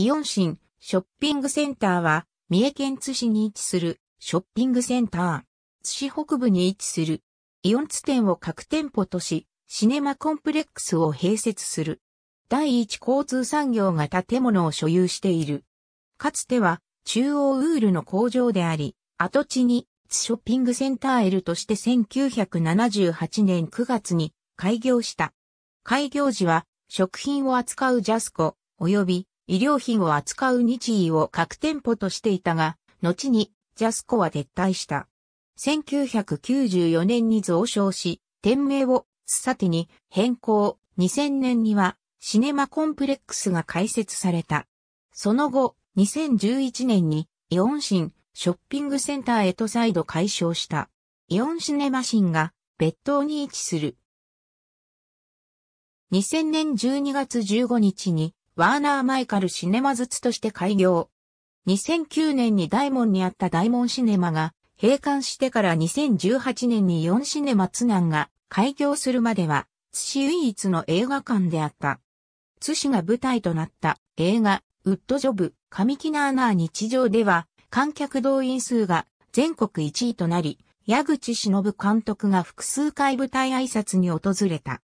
イオンシンショッピングセンターは、三重県津市に位置するショッピングセンター。津市北部に位置するイオン津店を各店舗とし、シネマコンプレックスを併設する。第一交通産業が建物を所有している。かつては中央ウールの工場であり、跡地に津ショッピングセンター L として1978年9月に開業した。開業時は食品を扱うジャスコ及び医療品を扱う日医を各店舗としていたが、後にジャスコは撤退した。1994年に増床し、店名をスサテに変更、2000年にはシネマコンプレックスが開設された。その後、2011年にイオンシンショッピングセンターへと再度解消した。イオンシネマシンが別棟に位置する。2000年12月15日にワーナー・マイカル・シネマズツとして開業。2009年に大門にあった大門シネマが閉館してから2018年に4シネマ津南が開業するまでは、津市唯一の映画館であった。津市が舞台となった映画、ウッドジョブ、神木ナーナー日常では、観客動員数が全国1位となり、矢口忍監督が複数回舞台挨拶に訪れた。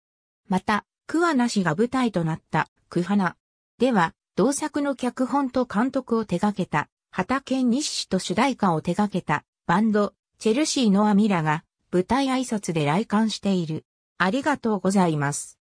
また、桑名氏が舞台となった、クハナ、では、同作の脚本と監督を手掛けた、畑健西氏と主題歌を手掛けた、バンド、チェルシーのアミラが、舞台挨拶で来館している。ありがとうございます。